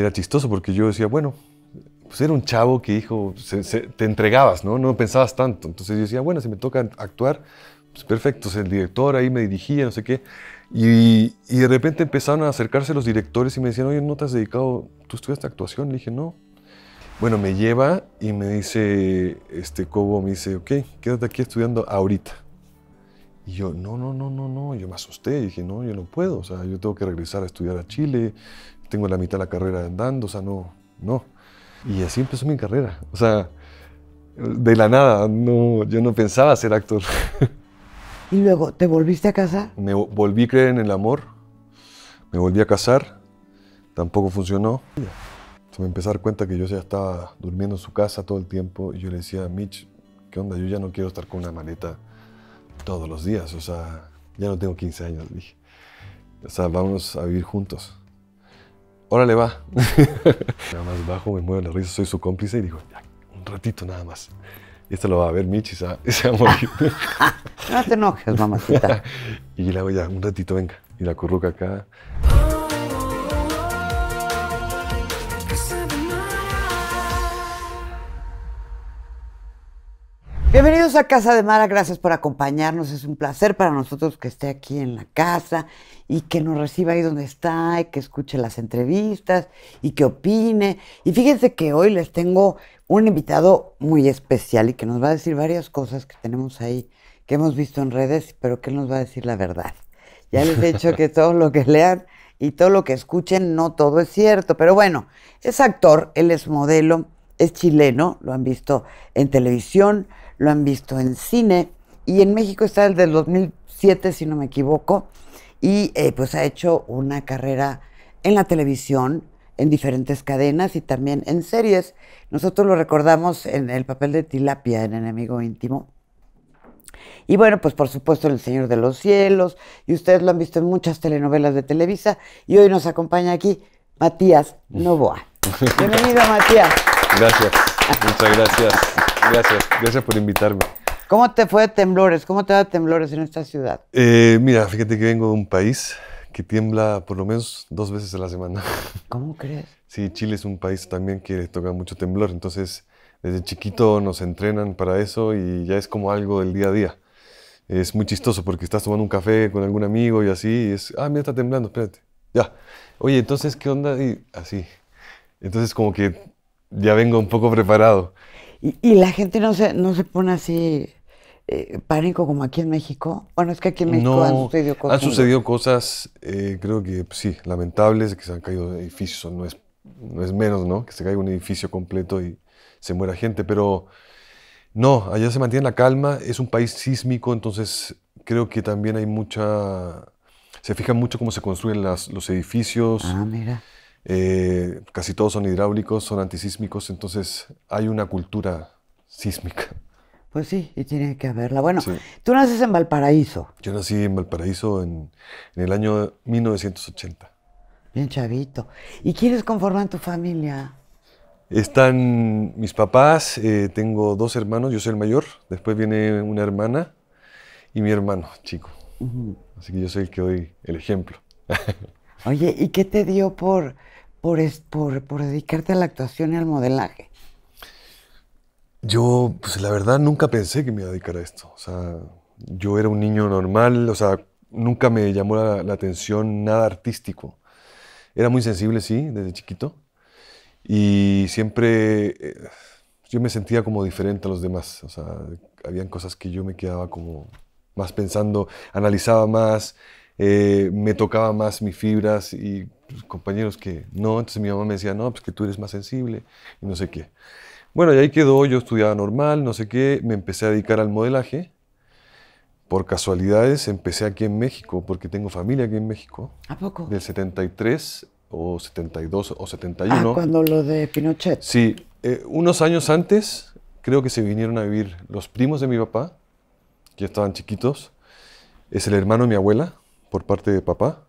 era chistoso porque yo decía, bueno, pues era un chavo que dijo, te entregabas, ¿no? No pensabas tanto. Entonces yo decía, bueno, si me toca actuar, pues perfecto. el director ahí me dirigía, no sé qué. Y, de repente empezaron a acercarse los directores y me decían, oye, ¿no te has dedicado, tú estudiaste actuación? Le dije, no. Bueno, me lleva y me dice, este Cobo me dice, ok, quédate aquí estudiando ahorita. Y yo, no, no, no, no, no, yo me asusté, y dije, no, yo no puedo, o sea, yo tengo que regresar a estudiar a Chile, tengo la mitad de la carrera andando, o sea, no, no. Y así empezó mi carrera, o sea, de la nada, no, yo no pensaba ser actor. ¿Y luego te volviste a casar? Me volví a creer en el amor, me volví a casar, tampoco funcionó. me empezó a dar cuenta que yo ya estaba durmiendo en su casa todo el tiempo y yo le decía a Mitch, ¿qué onda? Yo ya no quiero estar con una maleta todos los días, o sea, ya no tengo 15 años, dije. O sea, vamos a vivir juntos órale va. nada más bajo, me mueve la risa, soy su cómplice y digo, ya, un ratito nada más. Y esto lo va a ver Michi, y se va a morir. no te enojes, mamacita. y la voy a un ratito, venga. Y la curruca acá. Bienvenidos a Casa de Mara, gracias por acompañarnos. Es un placer para nosotros que esté aquí en la casa y que nos reciba ahí donde está y que escuche las entrevistas y que opine. Y fíjense que hoy les tengo un invitado muy especial y que nos va a decir varias cosas que tenemos ahí, que hemos visto en redes, pero que él nos va a decir la verdad. Ya les he dicho que todo lo que lean y todo lo que escuchen, no todo es cierto, pero bueno, es actor, él es modelo, es chileno, lo han visto en televisión lo han visto en cine y en México está el del 2007, si no me equivoco, y eh, pues ha hecho una carrera en la televisión, en diferentes cadenas y también en series. Nosotros lo recordamos en el papel de Tilapia en Enemigo Íntimo. Y bueno, pues por supuesto en El Señor de los Cielos, y ustedes lo han visto en muchas telenovelas de Televisa, y hoy nos acompaña aquí Matías Novoa. Bienvenido, Matías. Gracias, muchas gracias. Gracias, gracias por invitarme. ¿Cómo te fue de temblores? ¿Cómo te va temblores en esta ciudad? Eh, mira, fíjate que vengo de un país que tiembla por lo menos dos veces a la semana. ¿Cómo crees? Sí, Chile es un país también que toca mucho temblor, entonces desde chiquito nos entrenan para eso y ya es como algo del día a día. Es muy chistoso porque estás tomando un café con algún amigo y así, y es, ah, mira, está temblando, espérate, ya. Oye, entonces, ¿qué onda? Y así. Entonces, como que ya vengo un poco preparado. Y, la gente no se, no se pone así eh, pánico como aquí en México. Bueno, es que aquí en México han sucedido cosas. Han sucedido cosas, eh, creo que pues, sí, lamentables, que se han caído edificios, no es, no es menos, ¿no? Que se caiga un edificio completo y se muera gente, pero no, allá se mantiene la calma, es un país sísmico, entonces creo que también hay mucha... Se fija mucho cómo se construyen los edificios. Ah, mira. Eh, casi todos son hidráulicos, son antisísmicos, entonces hay una cultura sísmica. Pues sí, y tiene que haberla. Bueno, tú naces en Valparaíso. Yo nací en Valparaíso en, el año 1980. Bien chavito. ¿Y quiénes conforman tu familia? Están mis papás, eh, tengo dos hermanos, yo soy el mayor, después viene una hermana y mi hermano, chico. Así que yo soy el que doy el ejemplo. Oye, ¿y qué te dio por, por, por, dedicarte a la actuación y al modelaje? Yo, pues la verdad, nunca pensé que me dedicara a esto. O sea, yo era un niño normal, o sea, nunca me llamó la, atención nada artístico. Era muy sensible, sí, desde chiquito. Y siempre eh, yo me sentía como diferente a los demás. O sea, habían cosas que yo me quedaba como más pensando, analizaba más, eh, me tocaba más mis fibras y pues, compañeros que no. Entonces mi mamá me decía, no, pues que tú eres más sensible y no sé qué. Bueno, y ahí quedó, yo estudiaba normal, no sé qué, me empecé a dedicar al modelaje. Por casualidades empecé aquí en México, porque tengo familia aquí en México. ¿A poco? Del 73 o 72 o 71. Ah, cuando lo de Pinochet. Sí, eh, unos años antes creo que se vinieron a vivir los primos de mi papá, que estaban chiquitos. Es el hermano de mi abuela, por parte de papá,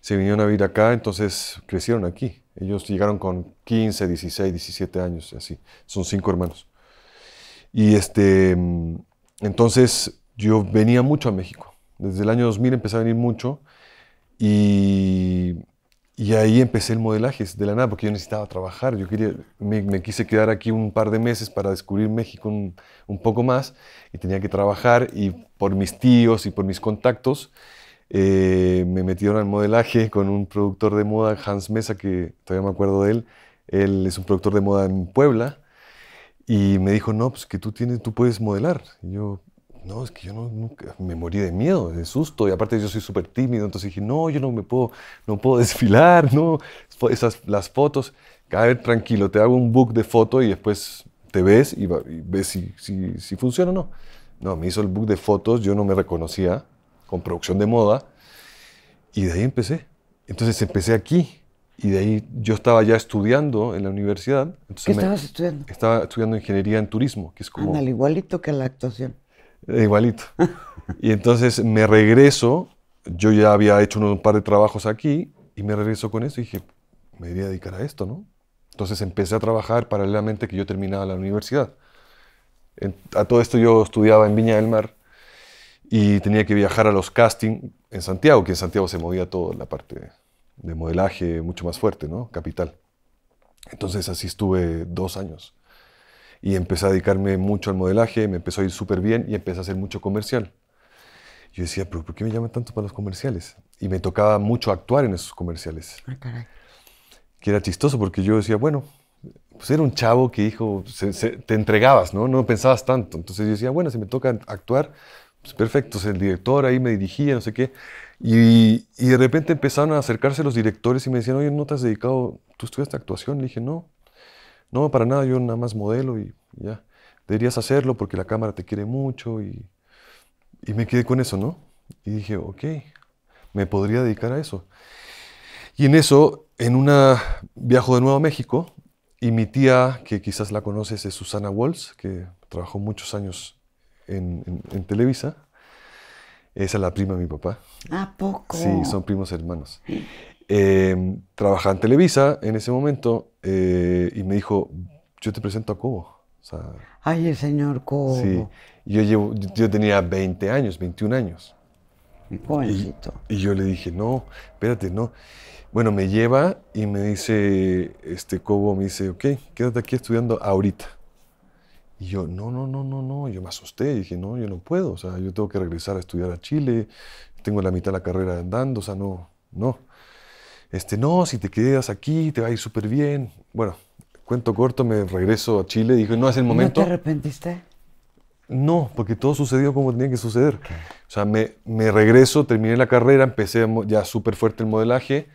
se vinieron a vivir acá, entonces crecieron aquí. Ellos llegaron con 15, 16, 17 años, así. Son cinco hermanos. Y este, mm, entonces yo venía mucho a México. Desde el año 2000 empecé a venir mucho y, y ahí empecé el modelaje de la nada porque yo necesitaba trabajar. Yo quería, me, quise quedar aquí un par de meses para descubrir México un poco más y tenía que trabajar y por mis tíos y por mis contactos eh, me metieron al modelaje con un productor de moda, Hans Mesa, que todavía me acuerdo de él. Él es un productor de moda en Puebla. Y me dijo, no, pues que tú, tienes, tú puedes modelar. Y yo, no, es que yo no, nunca, me morí de miedo, de susto. Y aparte yo soy súper tímido, entonces dije, no, yo no me puedo, no puedo desfilar, no, esas, las fotos. A ver, tranquilo, te hago un book de foto y después te ves y, ves si, si funciona o no. No, me hizo el book de fotos, yo no me reconocía con producción de moda. Y de ahí empecé. Entonces empecé aquí. Y de ahí yo estaba ya estudiando en la universidad. ¿Qué estabas estudiando? Estaba estudiando ingeniería en turismo, que es como... igualito que la actuación. Eh, igualito. y entonces me regreso. Yo ya había hecho un par de trabajos aquí y me regreso con eso y dije, me a dedicar a esto, ¿no? Entonces empecé a trabajar paralelamente que yo terminaba la universidad. a todo esto yo estudiaba en Viña del Mar y tenía que viajar a los castings en Santiago, que en Santiago se movía toda la parte de modelaje mucho más fuerte, ¿no? Capital. Entonces así estuve dos años y empecé a dedicarme mucho al modelaje, me empezó a ir súper bien y empecé a hacer mucho comercial. Yo decía, pero ¿por qué me llaman tanto para los comerciales? Y me tocaba mucho actuar en esos comerciales. Ah, caray. Que era chistoso porque yo decía, bueno, pues era un chavo que dijo, te entregabas, ¿no? No pensabas tanto. Entonces yo decía, bueno, si me toca actuar, pues, perfecto, el director ahí me dirigía, no sé qué. Y, de repente empezaron a acercarse los directores y me decían, oye, ¿no te has dedicado, tú esta actuación? Le dije, no, no, para nada, yo nada más modelo y ya. Deberías hacerlo porque la cámara te quiere mucho y, me quedé con eso, ¿no? Y dije, ok, me podría dedicar a eso. Y en eso, en una, viajo de nuevo a México y mi tía, que quizás la conoces, es Susana Walls, que trabajó muchos años en, Televisa. Esa es la prima de mi papá. ¿A ah, poco? Sí, son primos hermanos. Em, trabajaba en Televisa en ese momento eh, y me dijo, yo te presento a Cobo. Ay, el señor Cobo. Sí, yo, yo tenía 20 años, 21 años. Y, y, yo le dije, no, espérate, no. Bueno, me lleva y me dice, este Cobo me dice, ok, quédate aquí estudiando ahorita. Y yo, no, no, no, no, no, yo me asusté, dije, no, yo no puedo, o sea, yo tengo que regresar a estudiar a Chile, tengo la mitad de la carrera andando, o sea, no, no. Este, no, si te quedas aquí, te va a ir súper bien. Bueno, cuento corto, me regreso a Chile, dije, no es el momento. ¿No te arrepentiste? No, porque todo sucedió como tenía que suceder. O sea, me, me, regreso, terminé la carrera, empecé ya súper fuerte el modelaje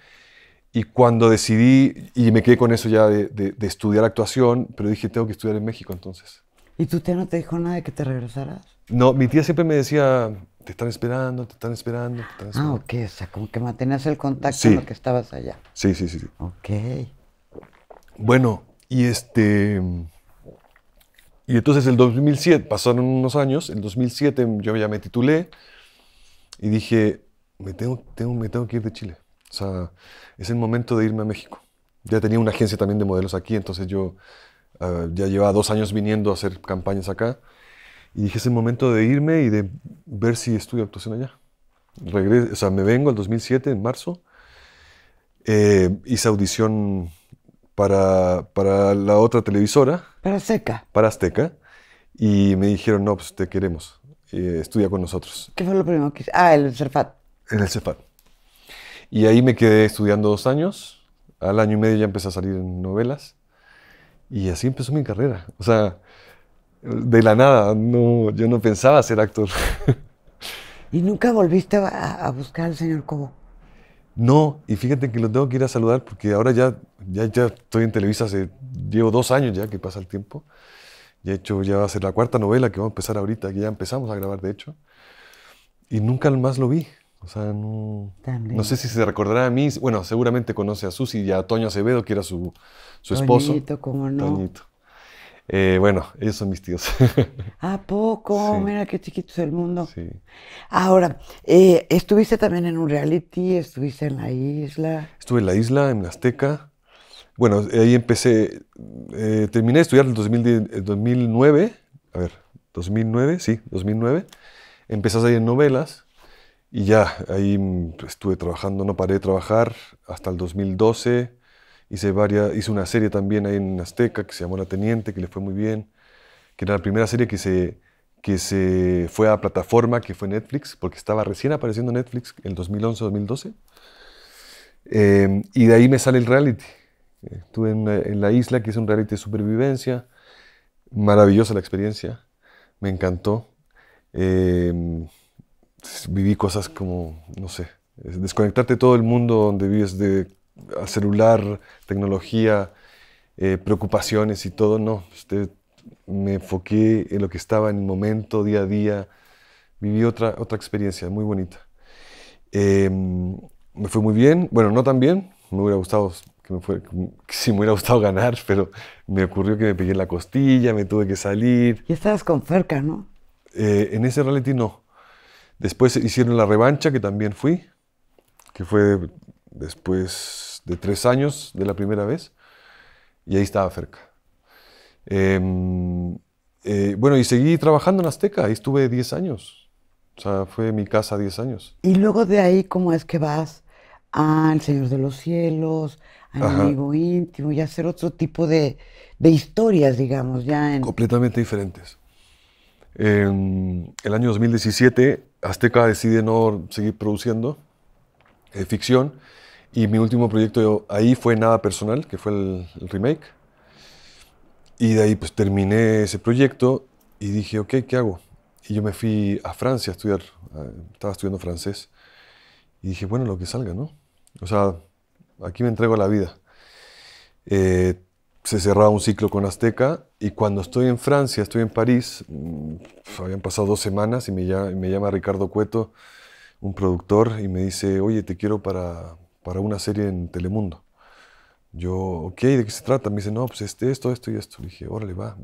y cuando decidí, y me quedé con eso ya de, de, de estudiar actuación, pero dije, tengo que estudiar en México entonces. ¿Y tu tía no te dijo nada de que te regresaras? No, mi tía siempre me decía, te están esperando, te están esperando, te están ah, esperando. Ah, ok, o sea, como que mantenías el contacto con lo que estabas allá. Sí, sí, sí, sí. Ok. Bueno, y este... Y entonces el 2007, pasaron unos años, el 2007 yo ya me titulé y dije, me tengo, tengo, me tengo que ir de Chile. O sea, es el momento de irme a México. Ya tenía una agencia también de modelos aquí, entonces yo Ah, ya llevaba dos años viniendo a hacer campañas acá. Y dije, es el momento de irme y de ver si estudio actuación allá. o sea, me vengo al 2007, en marzo. Eh, hice audición para, para, la otra televisora. Para Azteca. Para Azteca. Y me dijeron, no, pues te queremos. Eh, estudia con nosotros. ¿Qué fue lo primero que Ah, el CEFAT. En el CEFAT. Y ahí me quedé estudiando dos años. Al año y medio ya empecé a salir en novelas. Y así empezó mi carrera. O sea, de la nada, no, yo no pensaba ser actor. ¿Y nunca volviste a, buscar al señor Cobo? No, y fíjate que lo tengo que ir a saludar porque ahora ya, ya, ya estoy en Televisa, hace, llevo dos años ya que pasa el tiempo. De hecho, ya va a ser la cuarta novela que va a empezar ahorita, que ya empezamos a grabar, de hecho. Y nunca más lo vi. O sea, no, no sé si se recordará a mí. Bueno, seguramente conoce a Susi y a Toño Acevedo, que era su, su esposo. no. Eh, bueno, ellos son mis tíos. ¿A poco? Mira qué chiquito es el mundo. Ahora, eh, estuviste también en un reality, estuviste en la isla. Estuve en la isla, en Azteca. Bueno, ahí empecé, eh, terminé de estudiar en 2009, a ver, 2009, sí, 2009. Empecé ahí en novelas y ya ahí mm, estuve trabajando, no paré de trabajar hasta el 2012. Hice, varias, una serie también ahí en Azteca que se llamó La Teniente, que le fue muy bien, que era la primera serie que se, que se fue a plataforma, que fue Netflix, porque estaba recién apareciendo Netflix en 2011-2012. Em, y de ahí me sale el reality. Estuve en, la isla, que es un reality de supervivencia. Maravillosa la experiencia, me encantó. Em, viví cosas como, no sé, desconectarte de todo el mundo donde vives de celular, tecnología, eh, preocupaciones y todo, no. Este, me enfoqué en lo que estaba en el momento, día a día. Viví otra, otra experiencia muy bonita. Em, me fue muy bien, bueno, no tan bien, me hubiera gustado que me fuera, me hubiera gustado ganar, pero me ocurrió que me pegué en la costilla, me tuve que salir. Y estabas con cerca, ¿no? Eh, en ese reality no. Después hicieron la revancha, que también fui, que fue después de tres años de la primera vez, y ahí estaba cerca. Em, eh, bueno, y seguí trabajando en Azteca, ahí estuve 10 años. O sea, fue mi casa 10 años. Y luego de ahí, ¿cómo es que vas al Señor de los Cielos, al amigo íntimo y a hacer otro tipo de, de historias, digamos, ya Completamente diferentes. En em, el año 2017, Azteca decide no seguir produciendo eh, ficción y mi último proyecto ahí fue Nada Personal, que fue el, remake. Y de ahí pues terminé ese proyecto y dije, ok, ¿qué hago? Y yo me fui a Francia a estudiar, estaba estudiando francés. Y dije, bueno, lo que salga, ¿no? O sea, aquí me entrego a la vida. Eh, se cerraba un ciclo con Azteca y cuando estoy en Francia, estoy en París, mm, habían pasado dos semanas y me llama Ricardo Cueto, un productor, y me dice, oye, te quiero para, para una serie en Telemundo. Yo, ok, ¿de qué se trata? Me dice, no, pues este, esto, esto y esto. Le dije, órale, va,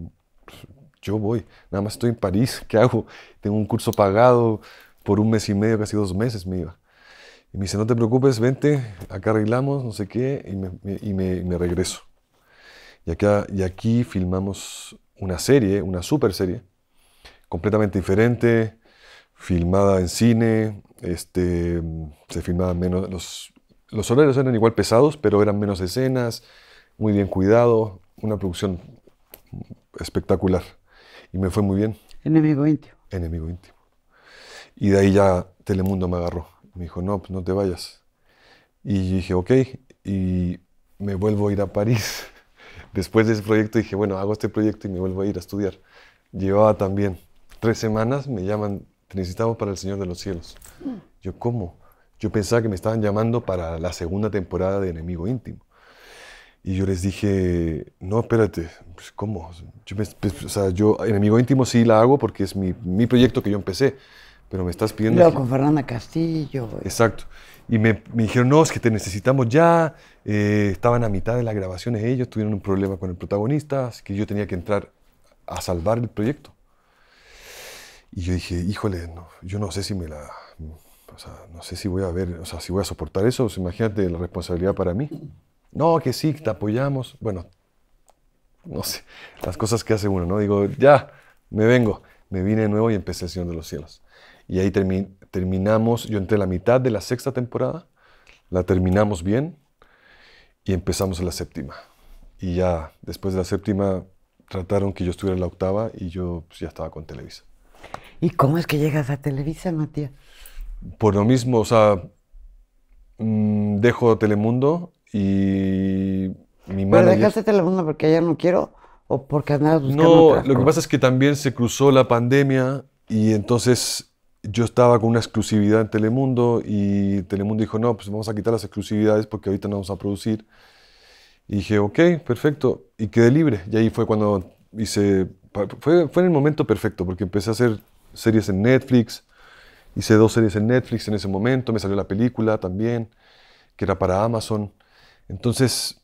pues, yo voy. Nada más estoy en París, ¿qué hago? Tengo un curso pagado por un mes y medio, casi dos meses me iba. Y me dice, no te preocupes, vente, acá arreglamos, no sé qué, y me, regreso. Y, acá, y aquí filmamos una serie, una super serie, completamente diferente, filmada en cine, este, se filmaban menos los los horarios eran igual pesados, pero eran menos escenas, muy bien cuidado, una producción espectacular. Y me fue muy bien. Enemigo íntimo. Enemigo íntimo. Y de ahí ya Telemundo me agarró. Me dijo, no, pues, no te vayas. Y dije, ok, y me vuelvo a ir a París. Después de ese proyecto dije, bueno, hago este proyecto y me vuelvo a ir a estudiar. Llevaba también tres semanas, me llaman, te necesitamos para el Señor de los Cielos. Mm. Yo, ¿cómo? Yo pensaba que me estaban llamando para la segunda temporada de Enemigo Íntimo. Y yo les dije, no, espérate, pues, ¿cómo? Yo pues, o sea, yo Enemigo Íntimo sí la hago porque es mi, mi proyecto que yo empecé, pero me estás pidiendo... con Fernanda Castillo. Exacto. Y me, me, dijeron, no, es que te necesitamos ya. Eh, estaban a mitad de las grabaciones ellos, tuvieron un problema con el protagonista, así que yo tenía que entrar a salvar el proyecto. Y yo dije, híjole, no, yo no sé si me la, o sea, no sé si voy a ver, o sea, si voy a soportar eso, imagínate la responsabilidad para mí. No, que sí, te apoyamos. Bueno, no sé, las cosas que hace uno, ¿no? Digo, ya, me vengo. Me vine de nuevo y empecé el Señor de los Cielos. Y ahí terminamos, yo entré la mitad de la sexta temporada, la terminamos bien y empezamos la séptima. Y ya, después de la séptima, trataron que yo estuviera en la octava y yo pues, ya estaba con Televisa. ¿Y cómo es que llegas a Televisa, Matías? por lo mismo, o sea, mm, dejo Telemundo y mi madre. ¿Pero dejaste Telemundo porque ya no quiero o porque andabas buscando? No, lo que pasa es que también se cruzó la pandemia y entonces yo estaba con una exclusividad en Telemundo y Telemundo dijo, no, pues vamos a quitar las exclusividades porque ahorita no vamos a producir. Y dije, ok, perfecto. Y quedé libre. Y ahí fue cuando hice... Fue, fue en el momento perfecto porque empecé a hacer series en Netflix, Hice dos series en Netflix en ese momento, me salió la película también, que era para Amazon. Entonces,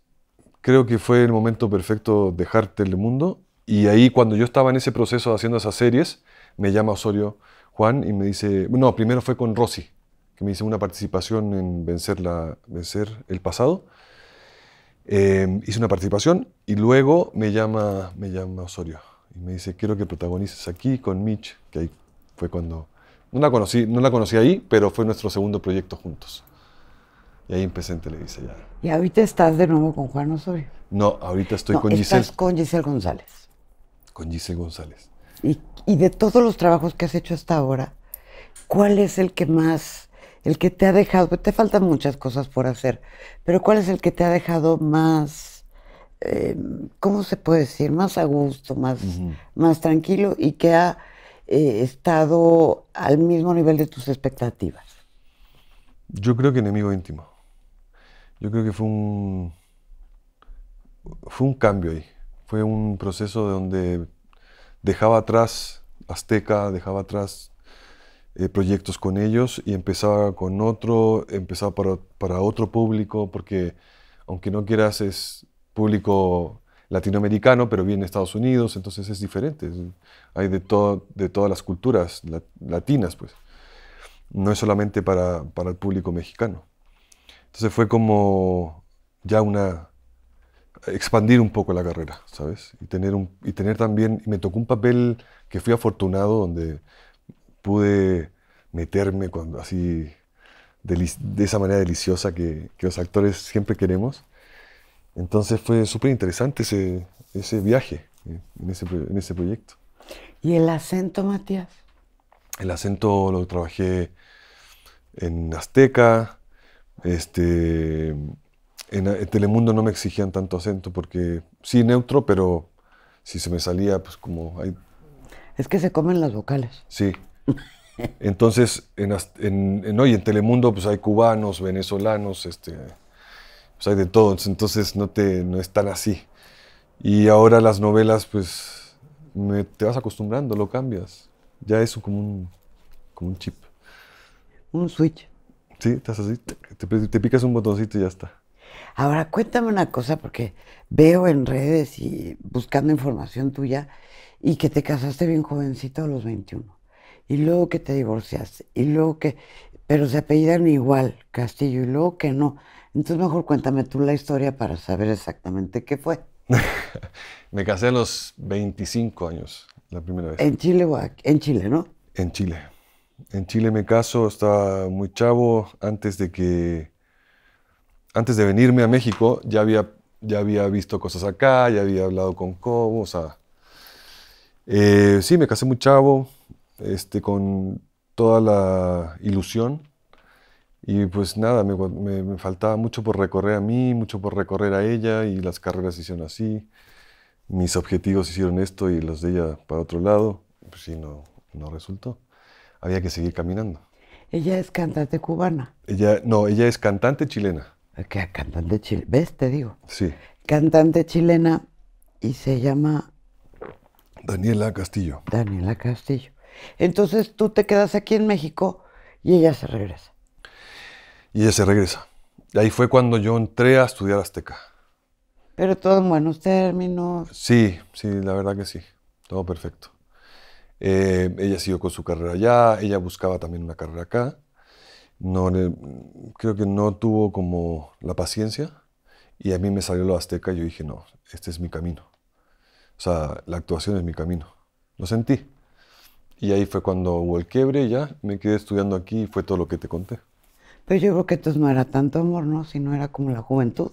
creo que fue el momento perfecto de dejar mundo. Y ahí, cuando yo estaba en ese proceso haciendo esas series, me llama Osorio Juan y me dice, no, primero fue con Rossi que me hizo una participación en Vencer, vencer el Pasado. Em, hice una participación y luego me llama, me llama Osorio y me dice, quiero que protagonices aquí con Mitch, que ahí fue cuando no la conocí, no la conocí ahí, pero fue nuestro segundo proyecto juntos. Y ahí empecé en Televisa ya. ¿Y ahorita estás de nuevo con Juan Osorio? No, ahorita estoy con Giselle. Estás con Giselle González. Con Giselle González. Y, de todos los trabajos que has hecho hasta ahora, ¿cuál es el que más, el que te ha dejado, pues te faltan muchas cosas por hacer, pero cuál es el que te ha dejado más, eh, ¿cómo se puede decir? Más a gusto, más, más tranquilo y que ha eh, estado al mismo nivel de tus expectativas? Yo creo que enemigo íntimo. Yo creo que fue un, fue un cambio ahí. Fue un proceso donde dejaba atrás Azteca, dejaba atrás eh, proyectos con ellos y empezaba con otro, empezaba para, para, otro público, porque aunque no quieras, es público latinoamericano, pero viene en Estados Unidos, entonces es diferente. Hay de, todo, de todas las culturas latinas, pues. No es solamente para, para, el público mexicano. Entonces fue como ya una... expandir un poco la carrera, ¿sabes? Y tener, un, y tener también... Y me tocó un papel que fui afortunado donde pude meterme cuando, así de, de, esa manera deliciosa que, que los actores siempre queremos entonces fue súper interesante ese, ese, viaje eh, en ese, proyecto. ¿Y el acento, Matías? El acento lo trabajé en Azteca, este, en, Telemundo no me exigían tanto acento porque sí neutro, pero si se me salía, pues como hay... Es que se comen las vocales. Sí. Entonces, en, en, en, no, y en Telemundo pues hay cubanos, venezolanos, este, o sea, de todos, entonces no, te, no es tan así. Y ahora las novelas, pues, te vas acostumbrando, lo cambias. Ya es como un, como un chip. Un switch. Sí, estás así, te, picas un botoncito y ya está. Ahora, cuéntame una cosa, porque veo en redes y buscando información tuya y que te casaste bien jovencito a los 21. Y luego que te divorciaste. Y luego que... Pero se apellidan igual, Castillo. Y luego que no. Entonces mejor cuéntame tú la historia para saber exactamente qué fue. me casé a los 25 años, la primera vez. ¿En Chile o en Chile, no? En Chile. En Chile me caso, estaba muy chavo. Antes de que. Antes de venirme a México, ya había, ya había visto cosas acá, ya había hablado con Cobo, o sea. Eh, sí, me casé muy chavo, este, con toda la ilusión y pues nada, me, faltaba mucho por recorrer a mí, mucho por recorrer a ella y las carreras hicieron así. Mis objetivos hicieron esto y los de ella para otro lado. Pues sí, no, no resultó. Había que seguir caminando. ¿Ella es cantante cubana? Ella, no, ella es cantante chilena. ¿Qué? Cantante chilena. ¿Ves? Te digo. Sí. Cantante chilena y se llama... Daniela Castillo. Daniela Castillo. Entonces tú te quedas aquí en México y ella se regresa. Y ella se regresa. Y ahí fue cuando yo entré a estudiar azteca. Pero todo en buenos términos. Sí, sí, la verdad que sí. Todo perfecto. Eh, ella siguió con su carrera allá, ella buscaba también una carrera acá. No, creo que no tuvo como la paciencia y a mí me salió lo azteca y yo dije, no, este es mi camino. O sea, la actuación es mi camino. Lo sentí. Y ahí fue cuando hubo el quiebre ya me quedé estudiando aquí y fue todo lo que te conté. Pero yo creo que entonces no era tanto amor, ¿no? Sino era como la juventud.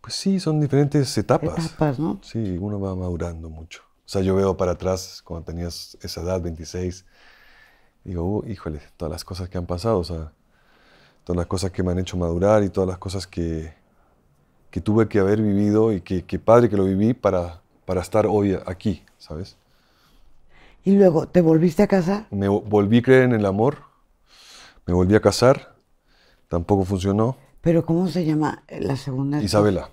Pues sí, son diferentes etapas. Etapas, ¿no? Sí, uno va madurando mucho. O sea, yo veo para atrás cuando tenías esa edad, 26, digo, uh, híjole, todas las cosas que han pasado, o sea, todas las cosas que me han hecho madurar y todas las cosas que, que tuve que haber vivido y que, padre que lo viví para, para estar hoy aquí, ¿sabes? Y luego, ¿te volviste a casar? Me volví a creer en el amor me volví a casar, tampoco funcionó. ¿Pero cómo se llama la segunda? Isabela.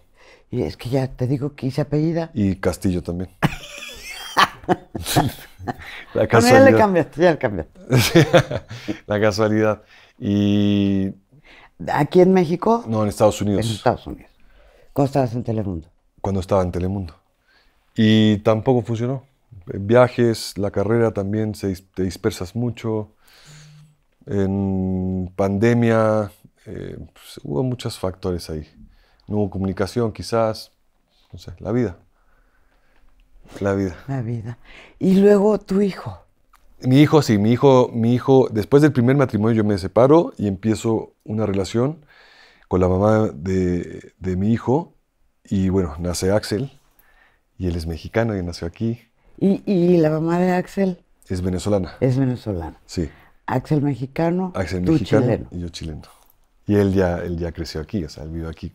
Y es que ya te digo que hice apellida. Y Castillo también. la ah, casualidad. ya le cambiaste, ya le cambiaste. la casualidad. Y. ¿Aquí en México? No, en Estados Unidos. En Estados Unidos. ¿Cuándo estabas en Telemundo? Cuando estaba en Telemundo. Y tampoco funcionó. Viajes, la carrera también, se, te dispersas mucho. En pandemia eh, pues, hubo muchos factores ahí. No hubo comunicación, quizás, no sé, la vida. La vida. La vida. Y luego tu hijo. Mi hijo, sí, mi hijo, mi hijo, después del primer matrimonio yo me separo y empiezo una relación con la mamá de, de mi hijo. Y bueno, nace Axel, y él es mexicano y nació aquí. ¿Y, y la mamá de Axel? Es venezolana. Es venezolana. Sí. Axel mexicano, tú chileno. y yo chileno. Y él ya, él ya creció aquí, o sea, él vive aquí.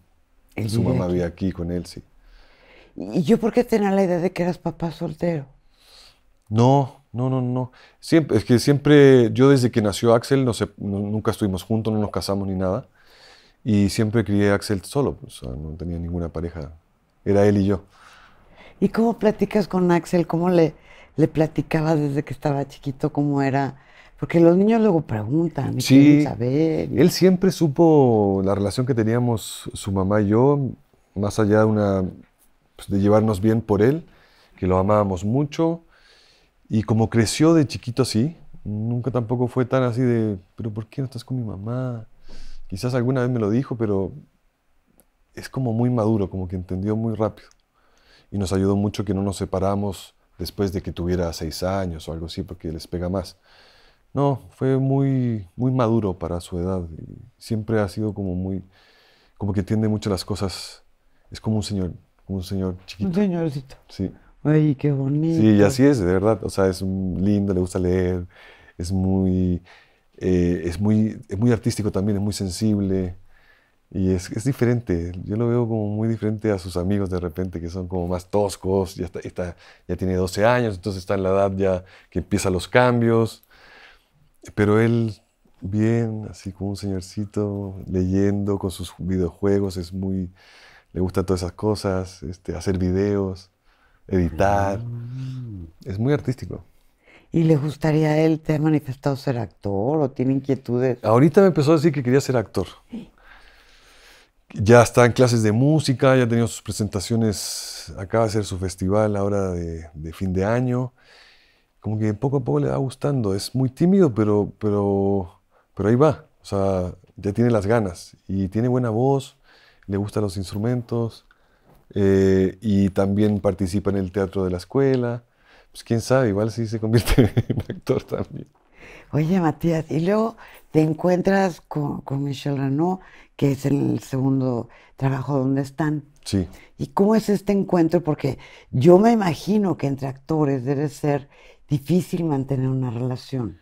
Su mamá vive aquí con él, sí. ¿Y yo por qué tenía la idea de que eras papá soltero? No, no, no, no. Siempre, es que siempre, yo desde que nació Axel, no sé, nunca estuvimos juntos, no nos casamos ni nada. Y siempre crié a Axel solo, pues, o sea, no tenía ninguna pareja. Era él y yo. ¿Y cómo platicas con Axel? ¿Cómo le, le platicaba desde que estaba chiquito cómo era porque los niños luego preguntan, quieren saber. Él siempre supo la relación que teníamos su mamá y yo, más allá de, una, pues, de llevarnos bien por él, que lo amábamos mucho. Y como creció de chiquito así, nunca tampoco fue tan así de, pero ¿por qué no estás con mi mamá? Quizás alguna vez me lo dijo, pero es como muy maduro, como que entendió muy rápido. Y nos ayudó mucho que no nos separamos después de que tuviera seis años o algo así, porque les pega más. No, fue muy, muy maduro para su edad. Siempre ha sido como muy, como que entiende mucho las cosas. Es como un señor, un señor chiquito. Un señorcito. Sí. Ay, qué bonito. Sí, y así es, de verdad. O sea, es lindo, le gusta leer, es muy, eh, es muy, muy artístico también, es muy sensible. Y es, diferente, yo lo veo como muy diferente a sus amigos de repente, que son como más toscos, ya, está, ya tiene 12 años, entonces está en la edad ya que empiezan los cambios. Pero él, bien, así como un señorcito, leyendo con sus videojuegos, es muy. le gusta todas esas cosas, este, hacer videos, editar. Mm. Es muy artístico. ¿Y le gustaría a él, te ha manifestado ser actor o tiene inquietudes? Ahorita me empezó a decir que quería ser actor. Ya está en clases de música, ya ha tenido sus presentaciones, acaba de hacer su festival ahora de, de fin de año como que poco a poco le va gustando. Es muy tímido, pero, pero, pero ahí va. O sea, ya tiene las ganas y tiene buena voz, le gustan los instrumentos eh, y también participa en el teatro de la escuela. Pues quién sabe, igual sí se convierte en actor también. Oye, Matías, y luego te encuentras con, Michel que es el segundo trabajo donde están. Sí. ¿Y cómo es este encuentro? Porque yo me imagino que entre actores debe ser difícil mantener una relación.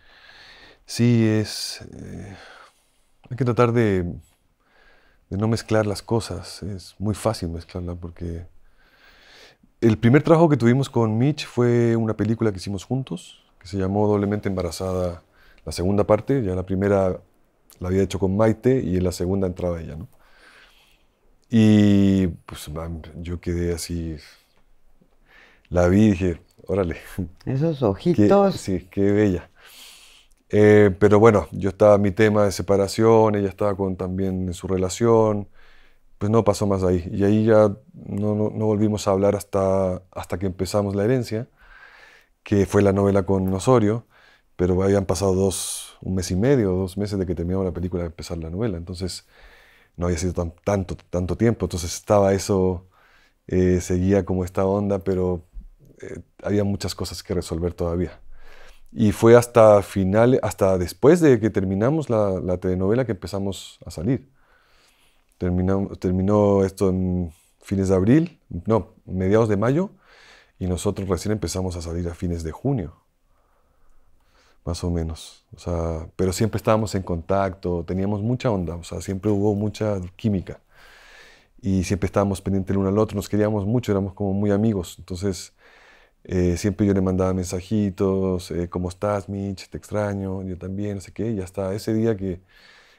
Sí, es... Eh, hay que tratar de, de no mezclar las cosas. Es muy fácil mezclarla porque... El primer trabajo que tuvimos con Mitch fue una película que hicimos juntos, que se llamó Doblemente Embarazada la segunda parte, ya la primera la había hecho con Maite y en la segunda entraba ella, ¿no? Y pues yo quedé así, la vi y dije, órale. Esos ojitos. sí, qué bella. Eh, pero bueno, yo estaba mi tema de separación, ella estaba con, también en su relación, pues no pasó más ahí. Y ahí ya no, no volvimos a hablar hasta, hasta que empezamos La herencia, que fue la novela con Osorio pero habían pasado un mes y medio, dos meses de que terminaba la película de empezar la novela, entonces no había sido tanto, tanto tiempo, entonces estaba eso, eh, seguía como esta onda, pero eh, había muchas cosas que resolver todavía. Y fue hasta final, hasta después de que terminamos la, telenovela que empezamos a salir. Terminó, terminó esto en fines de abril, no, mediados de mayo, y nosotros recién empezamos a salir a fines de junio más o menos. O sea, pero siempre estábamos en contacto, teníamos mucha onda, o sea, siempre hubo mucha química. Y siempre estábamos pendientes el uno al otro, nos queríamos mucho, éramos como muy amigos. Entonces, eh, siempre yo le mandaba mensajitos, eh, ¿cómo estás, Mitch? Te extraño, yo también, no sé qué. Y hasta ese día que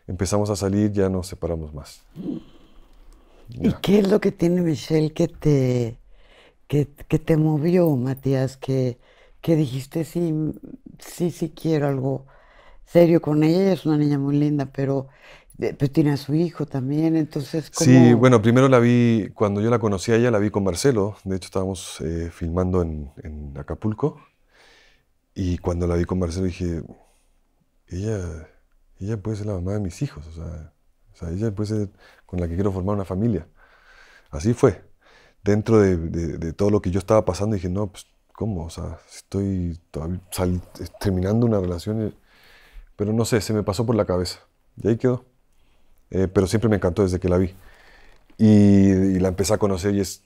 empezamos a salir ya nos separamos más. ¿Y qué es lo que tiene Michelle que te, que, que te movió, Matías? Que, que dijiste, sí, sí, sí quiero algo serio con ella. Ella es una niña muy linda, pero, eh, pues tiene a su hijo también, entonces... Sí, bueno, primero la vi, cuando yo la conocí a ella, la vi con Marcelo. De hecho, estábamos eh, filmando en, Acapulco. Y cuando la vi con Marcelo dije, ella, ella puede ser la mamá de mis hijos, o sea, o sea, ella puede ser con la que quiero formar una familia. Así fue. Dentro de, de todo lo que yo estaba pasando dije, no, pues ¿cómo? O sea, estoy terminando una relación, pero no sé, se me pasó por la cabeza. Y ahí quedó. Eh, pero siempre me encantó desde que la vi. Y, la empecé a conocer y es,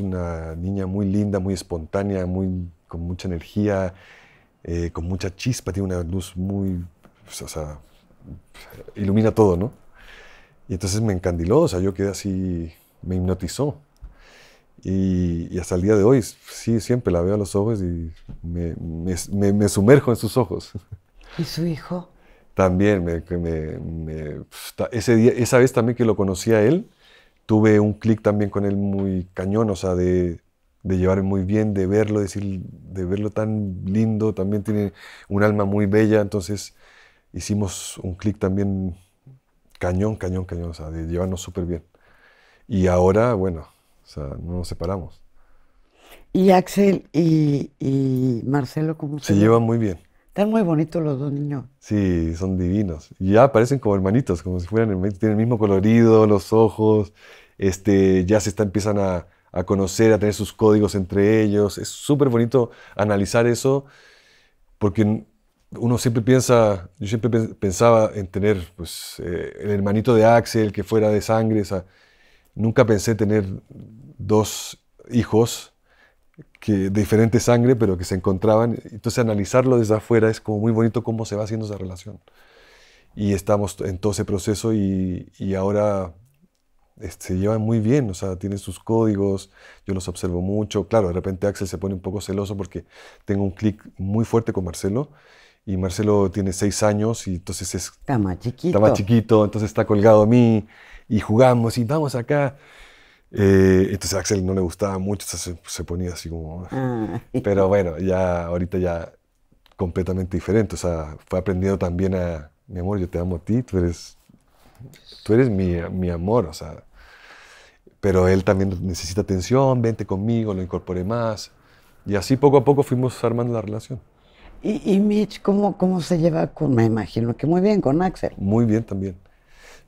una niña muy linda, muy espontánea, muy, con mucha energía, eh, con mucha chispa, tiene una luz muy, pues, o sea, ilumina todo, ¿no? Y entonces me encandiló, o sea, yo quedé así, me hipnotizó. Y, hasta el día de hoy, sí, siempre la veo a los ojos y me, me, sumerjo en sus ojos. ¿Y su hijo? También, ese día, esa vez también que lo conocí a él, tuve un clic también con él muy cañón, o sea, de, de llevarme muy bien, de verlo, de, decir, de verlo tan lindo, también tiene un alma muy bella, entonces hicimos un clic también cañón, cañón, cañón, o sea, de llevarnos súper bien. Y ahora, bueno, sea, no nos separamos. Y Axel y, Marcelo, ¿cómo se, se llevan muy bien. Están muy bonitos los dos niños. Sí, son divinos. Ya parecen como hermanitos, como si fueran tienen el mismo colorido, los ojos, este, ya se está, empiezan a, conocer, a tener sus códigos entre ellos. Es súper bonito analizar eso, porque uno siempre piensa, yo siempre pensaba en tener pues, eh, el hermanito de Axel que fuera de sangre, nunca pensé tener dos hijos que, de diferente sangre, pero que se encontraban. Entonces analizarlo desde afuera es como muy bonito cómo se va haciendo esa relación. Y estamos en todo ese proceso y, y ahora este, se llevan muy bien, o sea, tienen sus códigos, yo los observo mucho. Claro, de repente Axel se pone un poco celoso porque tengo un clic muy fuerte con Marcelo y Marcelo tiene seis años y entonces es... chiquito. Está más chiquito, entonces está colgado a mí y jugamos y vamos acá. Eh, entonces a Axel no le gustaba mucho, se, se ponía así como... Ah. Pero bueno, ya ahorita ya completamente diferente. O sea, fue aprendiendo también a, mi amor, yo te amo a ti, tú eres, tú eres mi, mi amor, o sea. Pero él también necesita atención, vente conmigo, lo incorpore más. Y así poco a poco fuimos armando la relación. ¿Y, Mitch cómo, cómo se lleva con, me imagino que muy bien con Axel? Muy bien también.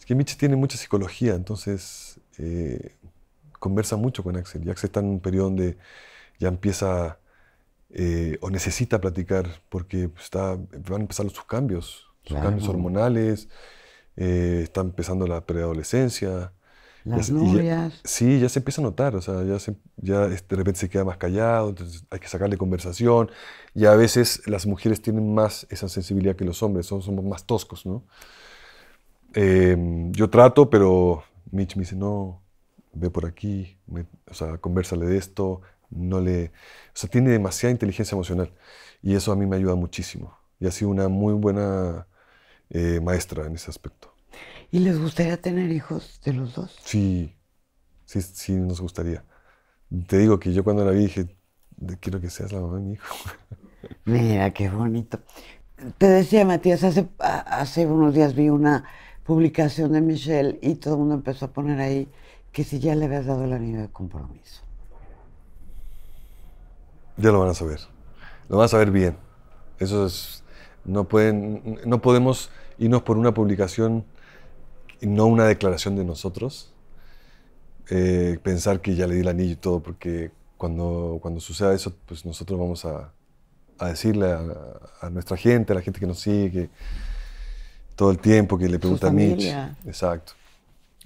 Es que Mitch tiene mucha psicología, entonces eh, conversa mucho con Axel. ya Axel está en un periodo donde ya empieza eh, o necesita platicar porque pues, está, van a empezar sus cambios, sus cambios hormonales, eh, está empezando la preadolescencia. Las ya, sí, ya se empieza a notar, o sea, ya, ya este, de repente se queda más callado, entonces hay que sacarle conversación. Y a veces las mujeres tienen más esa sensibilidad que los hombres, son, somos más toscos, ¿no? Em, yo trato, pero Mitch me dice, no, ve por aquí, o sea, conversale de esto, no le... O sea, tiene demasiada inteligencia emocional y eso a mí me ayuda muchísimo. Y ha sido una muy buena eh, maestra en ese aspecto. ¿Y les gustaría tener hijos de los dos? Sí, sí, sí nos gustaría. Te digo que yo cuando la vi dije, quiero que seas la mamá de mi hijo. Mira, qué bonito. Te decía, Matías, hace, hace unos días vi una publicación de Michelle y todo el mundo empezó a poner ahí que si ya le habías dado el anillo de compromiso. Ya lo van a saber. Lo van a saber bien. Eso es. No, pueden, no podemos irnos por una publicación y no una declaración de nosotros. Eh, pensar que ya le di el anillo y todo, porque cuando, cuando suceda eso, pues nosotros vamos a, decirle a, nuestra gente, a la gente que nos sigue, que todo el tiempo que le pregunta a Mitch. Exacto.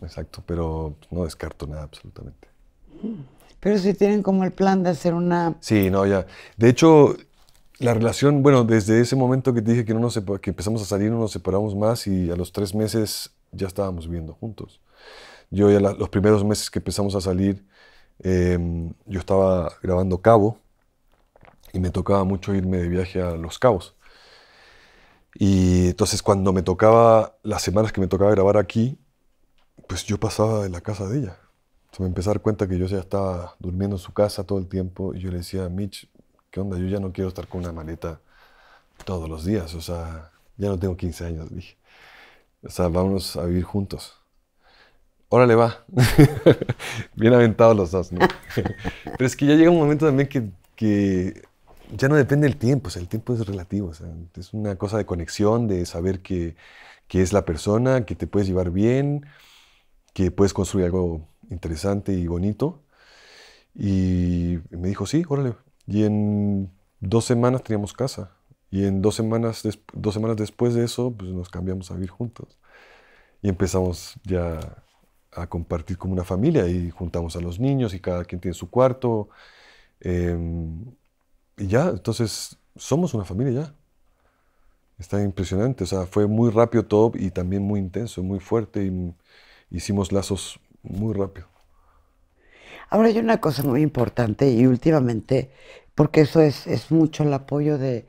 Exacto, pero no descarto nada absolutamente. Pero si tienen como el plan de hacer una... Sí, no, ya. De hecho, la relación, bueno, desde ese momento que te dije que, no empezamos a salir, no nos separamos más y a los tres meses ya estábamos viviendo juntos. Yo ya los primeros meses que empezamos a salir, em, yo estaba grabando Cabo y me tocaba mucho irme de viaje a Los Cabos. Y entonces cuando me tocaba, las semanas que me tocaba grabar aquí, pues yo pasaba de la casa de ella. me empecé a dar cuenta que yo ya estaba durmiendo en su casa todo el tiempo y yo le decía a Mitch, ¿qué onda? Yo ya no quiero estar con una maleta todos los días, o sea, ya no tengo 15 años, dije. O sea, vámonos a vivir juntos. Órale va. Bien aventados los dos, Pero es que ya llega un momento también que, que ya no depende el tiempo, o sea, el tiempo es relativo, o sea, es una cosa de conexión, de saber que, que es la persona, que te puedes llevar bien, que puedes construir algo interesante y bonito. Y me dijo, sí, órale. Y en dos semanas teníamos casa. Y en dos semanas, dos semanas después de eso, pues nos cambiamos a vivir juntos. Y empezamos ya a compartir como una familia y juntamos a los niños y cada quien tiene su cuarto. Em, y ya, entonces somos una familia ya. Está impresionante, o sea, fue muy rápido todo y también muy intenso, muy fuerte hicimos lazos muy rápido. Ahora hay una cosa muy importante y últimamente, porque eso es, es mucho el apoyo de,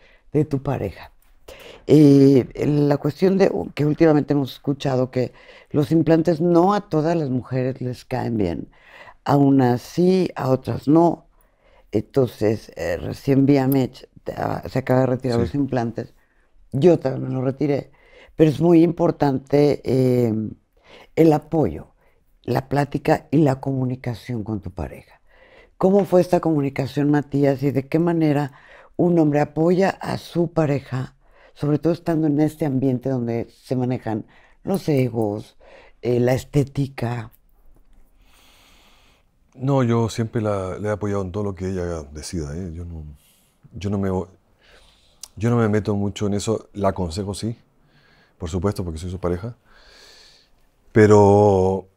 tu pareja. Y la cuestión de que últimamente hemos escuchado que los implantes no a todas las mujeres les caen bien, a unas sí, a otras no. Entonces, eh, recién vi a ah, se acaba de retirar los implantes. Yo también lo retiré. Pero es muy importante eh, el apoyo, la plática y la comunicación con tu pareja. ¿Cómo fue esta comunicación, Matías, y de qué manera un hombre apoya a su pareja, sobre todo estando en este ambiente donde se manejan los egos, eh, la estética? No, yo siempre la, he apoyado en todo lo que ella decida. ¿eh? Yo, no, yo, no me, yo no me meto mucho en eso. La aconsejo, sí, por supuesto, porque soy su pareja. Pero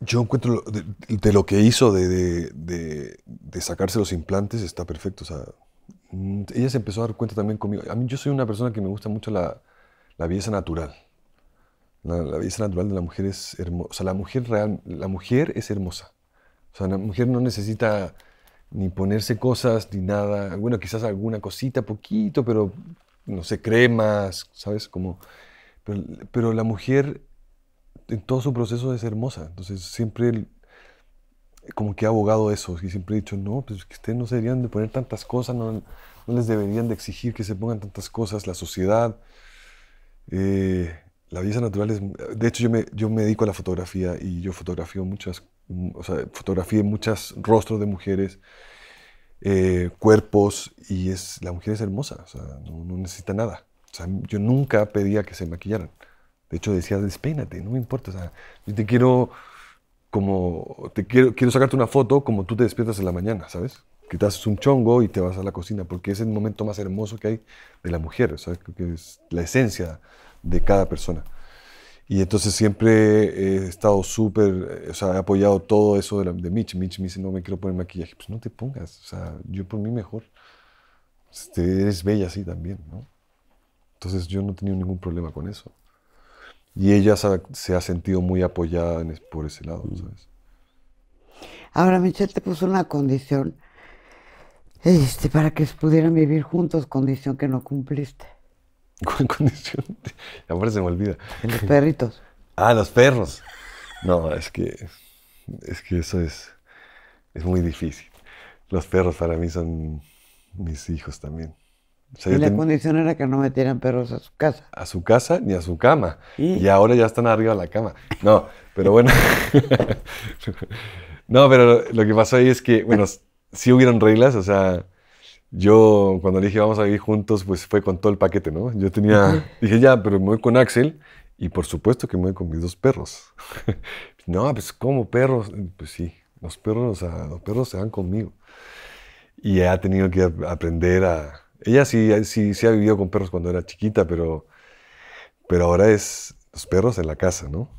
yo encuentro de, lo que hizo de, sacarse los implantes está perfecto. sea, mm, ella se empezó a dar cuenta también conmigo. A mí yo soy una persona que me gusta mucho la, la belleza natural. La, belleza natural de la mujer es hermosa. O sea, la mujer real, la mujer es hermosa. O sea, la mujer no necesita ni ponerse cosas ni nada. Bueno, quizás alguna cosita, poquito, pero no sé, cremas, ¿sabes? Como, pero, pero la mujer en todo su proceso es hermosa. Entonces siempre como que he abogado eso y siempre he dicho, no, pues que ustedes no se deberían de poner tantas cosas, no, les deberían de exigir que se pongan tantas cosas, la sociedad. Eh, la belleza natural es... De hecho, yo me, yo me dedico a la fotografía y yo fotografío muchas, o sea, fotografié muchos rostros de mujeres, eh, cuerpos, y es, la mujer es hermosa, no, necesita nada. yo nunca pedía que se maquillaran. De hecho decía, despénate, no me importa. O sea, yo te quiero, como, te quiero, quiero sacarte una foto como tú te despiertas en la mañana, ¿sabes? Que te haces un chongo y te vas a la cocina, porque es el momento más hermoso que hay de la mujer, ¿sabes? Que es la esencia de cada persona. Y entonces siempre he estado súper, eh, o sea, he apoyado todo eso de, Mitch. Mitch me dice, no me quiero poner maquillaje. Pues no te pongas, o sea, yo por mí mejor. Este, eres bella así también, ¿no? Entonces yo no he tenido ningún problema con eso. Y ella se ha sentido muy apoyada por ese lado, mm. ¿sabes? Ahora Michelle te puso una condición este, para que pudieran vivir juntos, condición que no cumpliste. ¿Cuál condición? Ahora se me olvida. En los perritos. Ah, los perros. No, es que, es que eso es, es muy difícil. Los perros para mí son mis hijos también y la condición era que no metieran perros a su casa. A su casa ni a su cama. ¿Y? ahora ya están arriba de la cama. No, pero bueno. no, pero lo que pasó ahí es que, bueno, sí hubieron reglas. O sea, yo cuando dije vamos a vivir juntos, pues fue con todo el paquete, ¿no? Yo tenía, dije ya, pero me voy con Axel y por supuesto que me voy con mis dos perros. no, pues como perros? Pues sí, los perros, o sea, los perros se van conmigo. Y ha tenido que aprender a ella eh, sí, sí, ha vivido con perros cuando era chiquita, pero, pero ahora es los perros en la casa, ¿no?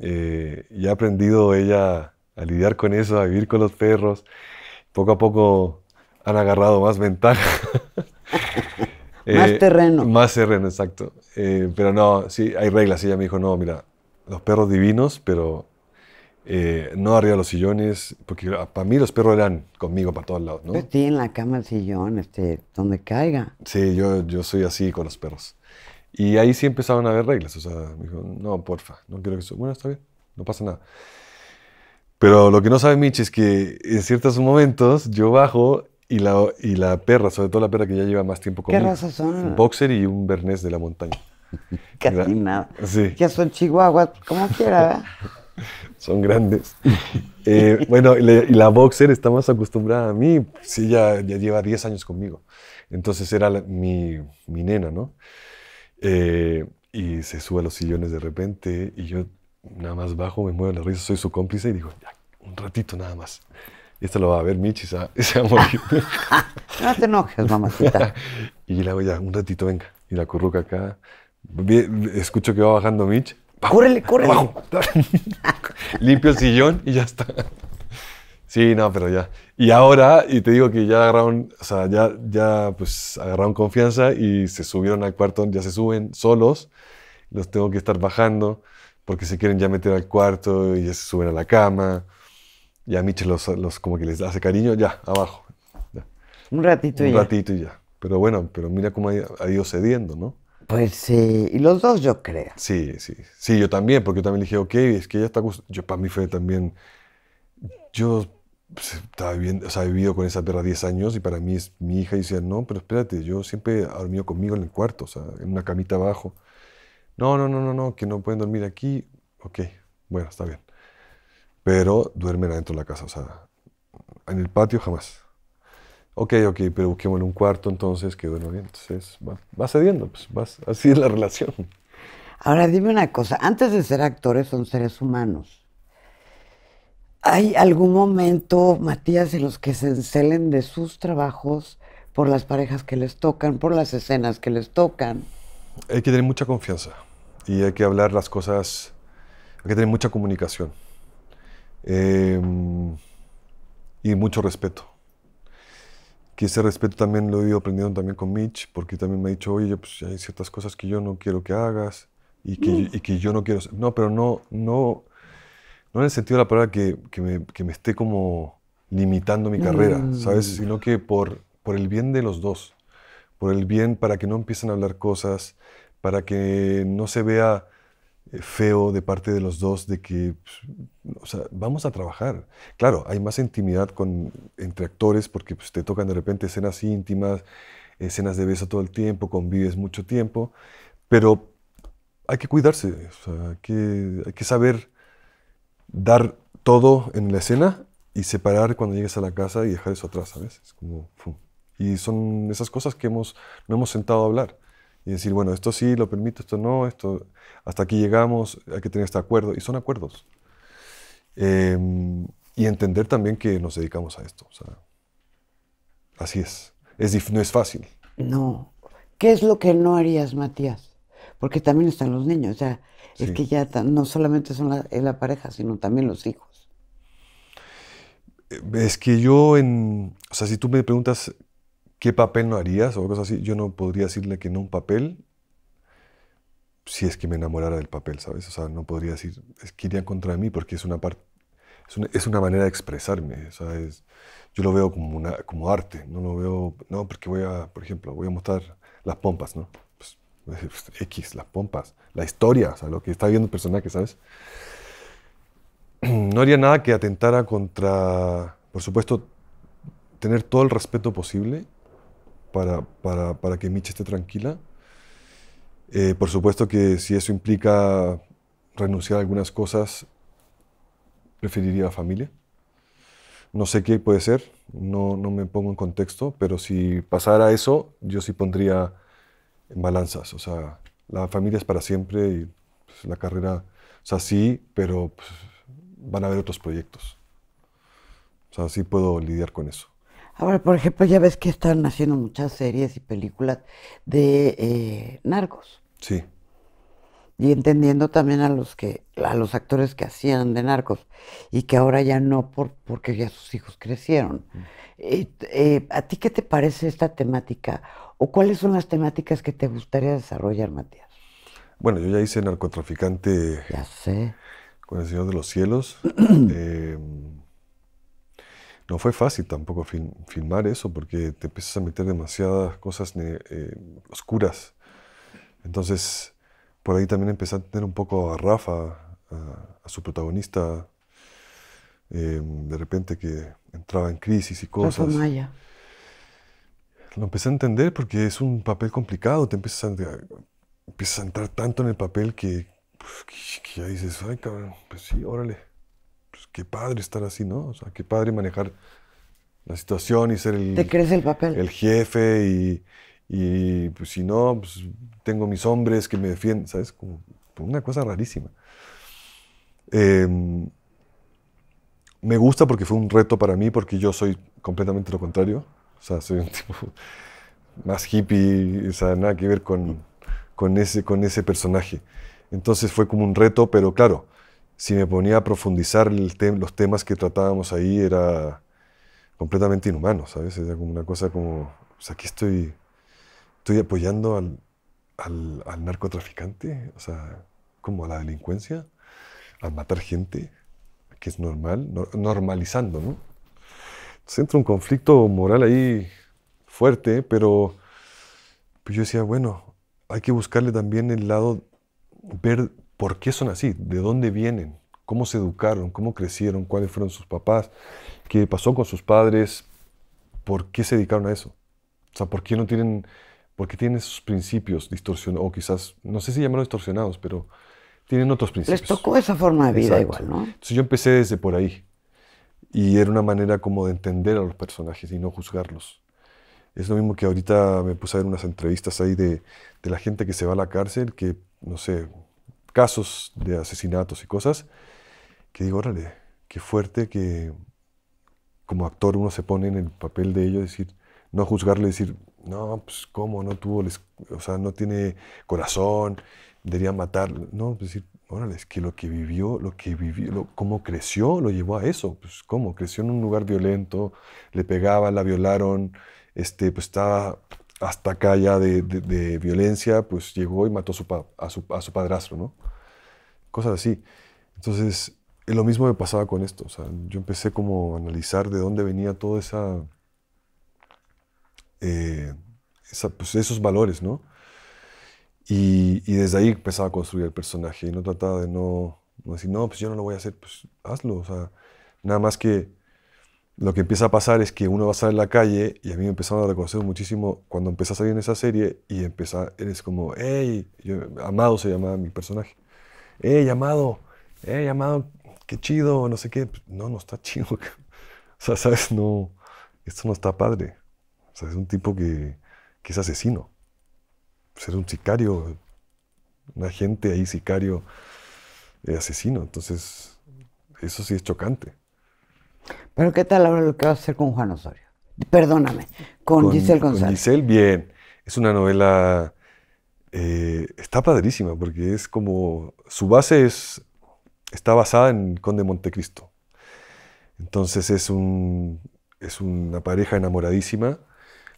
Eh, y ha aprendido ella a lidiar con eso, a vivir con los perros. Poco a poco han agarrado más ventaja. más eh, terreno. Más terreno, exacto. pero no, sí, hay reglas. Ella me dijo, no, mira, los perros divinos, pero eh, no arriba de los sillones, porque para mí los perros eran conmigo para todos lados, ¿no? estoy en la cama, el sillón, este, donde caiga. Sí, yo, yo soy así con los perros. Y ahí sí empezaron a haber reglas, o sea, me dijo, no, porfa, no quiero que eso. Bueno, está bien, no pasa nada. Pero lo que no sabe Michi es que en ciertos momentos yo bajo y la, y la perra, sobre todo la perra que ya lleva más tiempo conmigo. ¿Qué razas son? Un boxer y un bernés de la montaña. Casi nada. Sí. Ya son chihuahuas, como quiera, ¿verdad? Son grandes. Eh, bueno, y la, boxer está más acostumbrada a mí. Sí, ya, ya lleva 10 años conmigo. Entonces era mi, mi, nena, ¿no? Eh, y se sube a los sillones de repente y yo nada más bajo, me muevo la risa, soy su cómplice y digo, ya, un ratito nada más. y Esto lo va a ver Mitch y se va a morir. no te enojes, mamacita. y la voy ya, un ratito, venga. Y la curruca acá. Escucho que va bajando Mitch Córrele, córrele. Limpio el sillón y ya está. Sí, no, pero ya. Y ahora, y te digo que ya agarraron, o sea, ya, ya pues agarraron confianza y se subieron al cuarto, ya se suben solos, los tengo que estar bajando porque se quieren ya meter al cuarto y ya se suben a la cama. Ya Michel los, los como que les hace cariño, ya, abajo. Un ratito y ya. Un ratito y ya. Pero bueno, pero mira cómo ha ido cediendo, ¿no? Pues sí, y los dos yo creo. Sí, sí, sí, yo también, porque yo también dije, ok, es que ella está... Yo para mí fue también... Yo pues, estaba viviendo, o sea, he vivido con esa perra 10 años y para mí es mi hija y decía, no, pero espérate, yo siempre he dormido conmigo en el cuarto, o sea, en una camita abajo. No, no, no, no, no, que no pueden dormir aquí. Ok, bueno, está bien. Pero duermen adentro de la casa, o sea, en el patio jamás. Ok, ok, pero en un cuarto entonces, que bueno, entonces va, cediendo, pues así es la relación. Ahora dime una cosa, antes de ser actores son seres humanos. ¿Hay algún momento, Matías, en los que se encelen de sus trabajos por las parejas que les tocan, por las escenas que les tocan? Hay que tener mucha confianza y hay que hablar las cosas, hay que tener mucha comunicación em, y mucho respeto que ese respeto también lo he ido aprendiendo también con Mitch, porque también me ha dicho, oye, pues hay ciertas cosas que yo no quiero que hagas y que, mm. y que yo no quiero No, pero no, no, no en el sentido de la palabra que, que, me, que me, esté como limitando mi carrera, mm. ¿sabes? Sino que por, por el bien de los dos, por el bien, para que no empiecen a hablar cosas, para que no se vea eh, feo de parte de los dos de que pues, vamos a trabajar. Claro, hay más intimidad con, entre actores porque pues, te tocan de repente escenas íntimas, escenas de beso todo el tiempo, convives mucho tiempo, pero hay que cuidarse, hay, que, saber dar todo en la escena y separar cuando llegues a la casa y dejar eso atrás, ¿sabes? Es Y son esas cosas que hemos, no hemos sentado a hablar y decir, bueno, esto sí lo permito, esto no, esto hasta aquí llegamos, hay que tener este acuerdo, y son acuerdos. Em, y entender también que nos dedicamos a esto. así es. es. No es fácil. No. ¿Qué es lo que no harías, Matías? Porque también están los niños. o sea es que ya no solamente son la, la pareja, sino también los hijos. Eh, es que yo, en, o sea, si tú me preguntas ¿qué papel no harías? O cosas así. Yo no podría decirle que no un papel si es que me enamorara del papel, ¿sabes? O sea, no podría decir, es que iría contra mí porque es una parte, es una, manera de expresarme, Yo lo veo como, una, como arte, no lo veo, no, porque voy a, por ejemplo, voy a mostrar las pompas, ¿no? Pues, X, las pompas, la historia, o sea, lo que está viendo el personaje, ¿sabes? No haría nada que atentara contra, por supuesto, tener todo el respeto posible para, que Michi esté tranquila. Eh, por supuesto que si eso implica renunciar a algunas cosas, preferiría la familia. No sé qué puede ser, no, no me pongo en contexto, pero si pasara eso, yo sí pondría en balanzas. O sea, la familia es para siempre y pues, la carrera, es así, pero pues, van a haber otros proyectos. O sea, sí puedo lidiar con eso. Ahora, por ejemplo, ya ves que están haciendo muchas series y películas de eh, narcos. Sí. Y entendiendo también a los que, a los actores que hacían de narcos y que ahora ya no por, porque ya sus hijos crecieron. Mm. Eh, eh, ¿A ti qué te parece esta temática? ¿O cuáles son las temáticas que te gustaría desarrollar, Matías? Bueno, yo ya hice narcotraficante. Ya sé. Con el Señor de los Cielos. Em, no fue fácil tampoco filmar eso porque te empiezas a meter demasiadas cosas eh, oscuras. Entonces, por ahí también empecé a tener un poco a Rafa, a, su protagonista, em, de repente que entraba en crisis y cosas. Lo empecé a entender porque es un papel complicado, te empiezas a, empiezas a entrar tanto en el papel pues, que, que ya dices, ay cabrón, pues sí, órale. Pues, qué padre estar así, ¿no? O sea, qué padre manejar la situación y ser el... Te crees el papel. El jefe y, y pues, si no, pues tengo mis hombres que me defienden, ¿sabes? Como una cosa rarísima. Em, me gusta porque fue un reto para mí, porque yo soy completamente lo contrario. O sea, soy un tipo más hippie, nada que ver con, con, ese, con ese personaje. Entonces fue como un reto, pero claro, si me ponía a profundizar los temas que tratábamos ahí, era completamente inhumano, ¿sabes? Era como una cosa como, o sea, aquí estoy, estoy apoyando al, al, narcotraficante, o sea, como a la delincuencia, a matar gente, que es normal, normalizando, ¿no? Entonces entra un conflicto moral ahí fuerte, pero pues yo decía, bueno, hay que buscarle también el lado, ver por qué son así, de dónde vienen, cómo se educaron, cómo crecieron, cuáles fueron sus papás, qué pasó con sus padres, por qué se dedicaron a eso. O sea, por qué no tienen, por qué tienen esos principios distorsionados, o quizás, no sé si llamarlos distorsionados, pero tienen otros principios. Les tocó esa forma de vida igual, ¿no? yo empecé desde por ahí. Y era una manera como de entender a los personajes y no juzgarlos. Es lo mismo que ahorita me puse a ver unas entrevistas ahí de, de la gente que se va a la cárcel, que, no sé, casos de asesinatos y cosas, que digo, órale, qué fuerte que como actor uno se pone en el papel de ellos, decir, no juzgarle, decir, no, pues cómo, no tuvo, les, o sea, no tiene corazón, debería matar, No, pues decir, órale, es que lo que vivió, lo que vivió, cómo creció, lo llevó a eso. Pues cómo, creció en un lugar violento, le pegaba, la violaron, este, pues estaba hasta acá ya de, violencia, pues llegó y mató a su, padrastro, ¿no? Cosas así. Entonces, lo mismo me pasaba con esto. O sea, yo empecé como a analizar de dónde venía todo esa, eh, pues, esos valores, ¿no? Y, desde ahí empezaba a construir el personaje y no trataba de no, no decir, no, pues yo no lo voy a hacer, pues hazlo. O sea, nada más que lo que empieza a pasar es que uno va a salir en la calle y a mí me empezaron a reconocer muchísimo cuando empecé a salir en esa serie y empezar, eres como, hey, Amado se llamaba mi personaje, hey, Amado, hey, Amado, qué chido, no sé qué, no, no está chido, o sea, sabes, no, esto no está padre, o sea, es un tipo que, es asesino, ser un sicario, un agente ahí sicario, eh, asesino, entonces, eso sí es chocante. Pero ¿qué tal ahora lo que vas a hacer con Juan Osorio? Perdóname, con, Giselle González. Con Giselle, bien. Es una novela... Eh, está padrísima porque es como... Su base es, está basada en Conde Montecristo. Entonces es, es una pareja enamoradísima.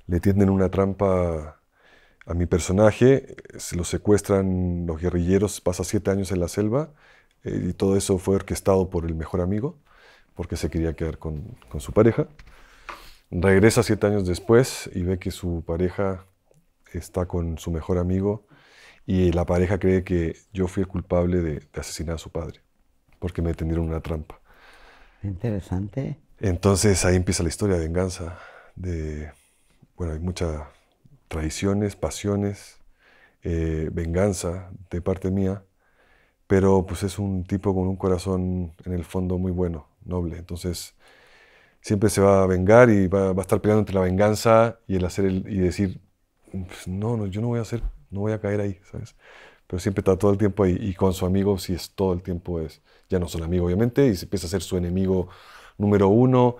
Le tienden una trampa a mi personaje, se lo secuestran los guerrilleros, pasa siete años en la selva eh, y todo eso fue orquestado por el mejor amigo porque se quería quedar con, su pareja. Regresa siete años después y ve que su pareja está con su mejor amigo y la pareja cree que yo fui el culpable de, asesinar a su padre porque me tendieron una trampa. Interesante. Entonces ahí empieza la historia de venganza, de, bueno, hay muchas traiciones, pasiones, eh, venganza de parte mía, pero pues es un tipo con un corazón en el fondo muy bueno noble. Entonces, siempre se va a vengar y va, a estar peleando entre la venganza y el hacer y decir, pues no, no, yo no voy a hacer, no voy a caer ahí, ¿sabes? Pero siempre está todo el tiempo ahí. Y con su amigo, si es todo el tiempo, es, ya no son amigo obviamente, y se empieza a ser su enemigo número uno.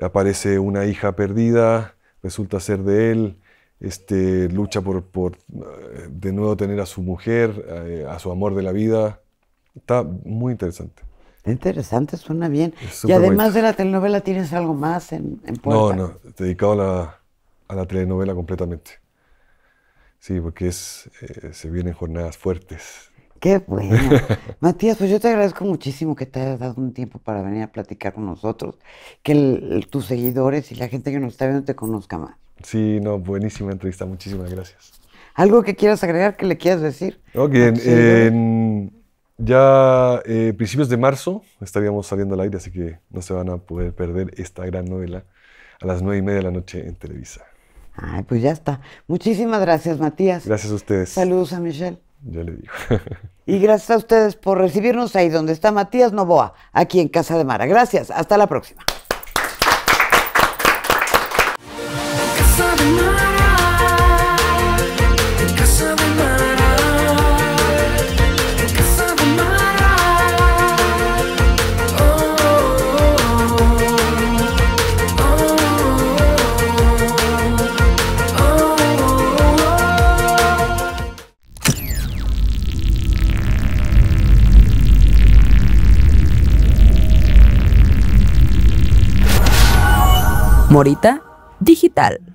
Aparece una hija perdida, resulta ser de él. Este, lucha por, por, eh, de nuevo tener a su mujer, eh, a su amor de la vida. Está muy interesante. Interesante, suena bien. Y además de la telenovela, ¿tienes algo más en, en puerta? No, no, dedicado a la, telenovela completamente. Sí, porque es, eh, se vienen jornadas fuertes. Qué bueno. Matías, pues yo te agradezco muchísimo que te hayas dado un tiempo para venir a platicar con nosotros, que tus seguidores y la gente que nos está viendo te conozca más. Sí, no, buenísima entrevista, muchísimas gracias. ¿Algo que quieras agregar, que le quieras decir? Ok, en, ya eh, principios de marzo estaríamos saliendo al aire, así que no se van a poder perder esta gran novela a las nueve y media de la noche en Televisa. Ay, pues ya está. Muchísimas gracias, Matías. Gracias a ustedes. Saludos a Michelle. Ya le digo. y gracias a ustedes por recibirnos ahí donde está Matías Novoa, aquí en Casa de Mara. Gracias. Hasta la próxima. Morita Digital.